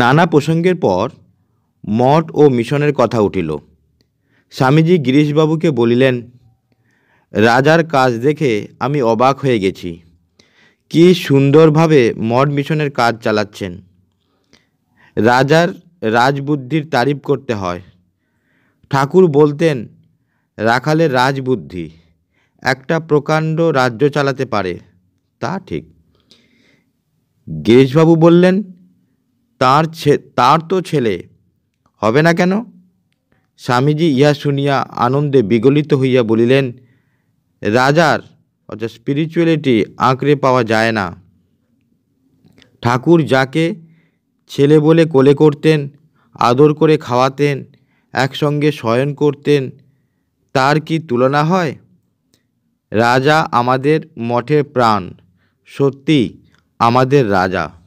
নানা প্রসঙ্গের পর মঠ ও মিশনের কথা উঠিল স্বামীজি গিরিশবাবুকে বলিলেন রাজার কাজ দেখে আমি অবাক হয়ে গেছি কি সুন্দরভাবে মঠ মিশনের কাজ চালাচ্ছেন রাজার রাজবুদ্ধির তারিফ করতে হয় ঠাকুর বলতেন রাখালে রাজবুদ্ধি একটা প্রকাণ্ড রাজ্য চালাতে পারে তা ঠিক গিরিশবাবু বললেন তার তার তো ছেলে হবে না কেন স্বামীজি ইহা শুনিয়া আনন্দে বিগলিত হইয়া বলিলেন রাজার অর্থাৎ স্পিরিচুয়ালিটি আঁকড়ে পাওয়া যায় না ঠাকুর যাকে ছেলে বলে কোলে করতেন আদর করে খাওয়াতেন একসঙ্গে শয়ন করতেন তার কি তুলনা হয় রাজা আমাদের মঠের প্রাণ সত্যি আমাদের রাজা